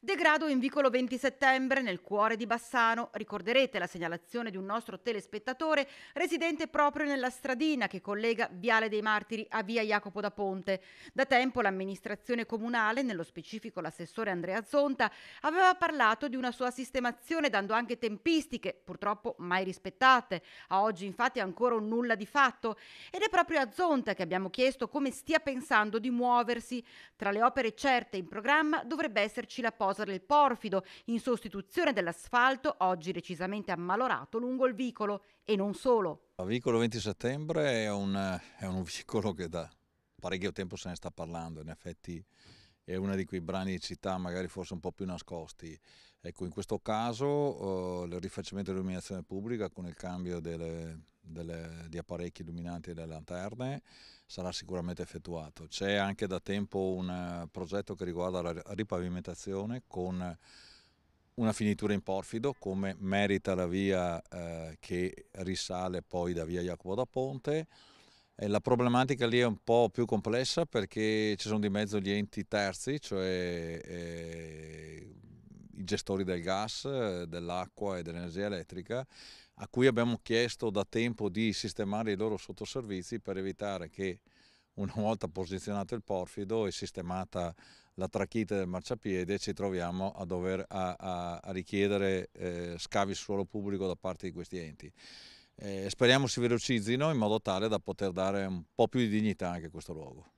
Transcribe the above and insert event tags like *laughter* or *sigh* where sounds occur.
Degrado in vicolo 20 settembre nel cuore di Bassano. Ricorderete la segnalazione di un nostro telespettatore residente proprio nella stradina che collega Viale dei Martiri a via Jacopo da Ponte. Da tempo l'amministrazione comunale, nello specifico l'assessore Andrea Zonta, aveva parlato di una sua sistemazione dando anche tempistiche, purtroppo mai rispettate. A oggi infatti ancora un nulla di fatto. Ed è proprio a Zonta che abbiamo chiesto come stia pensando di muoversi. Tra le opere certe in programma dovrebbe esserci la porta Mosler il porfido, in sostituzione dell'asfalto oggi decisamente ammalorato lungo il vicolo e non solo. Il vicolo 20 settembre è un, è un *laughs* vicolo che da parecchio tempo se ne sta parlando, in effetti è uno di quei brani di città magari forse un po' più nascosti. Ecco, in questo caso eh, il rifacimento dell'illuminazione pubblica con il cambio delle, delle, di apparecchi illuminanti e delle lanterne sarà sicuramente effettuato. C'è anche da tempo un eh, progetto che riguarda la ripavimentazione con una finitura in porfido come merita la via eh, che risale poi da via Jacopo da Ponte. E la problematica lì è un po' più complessa perché ci sono di mezzo gli enti terzi, cioè eh, i gestori del gas, eh, dell'acqua e dell'energia elettrica, a cui abbiamo chiesto da tempo di sistemare i loro sottoservizi per evitare che una volta posizionato il porfido e sistemata la trachite del marciapiede ci troviamo a dover a, a, a richiedere eh, scavi suolo pubblico da parte di questi enti. Eh, speriamo si velocizzino in modo tale da poter dare un po' più di dignità anche a questo luogo.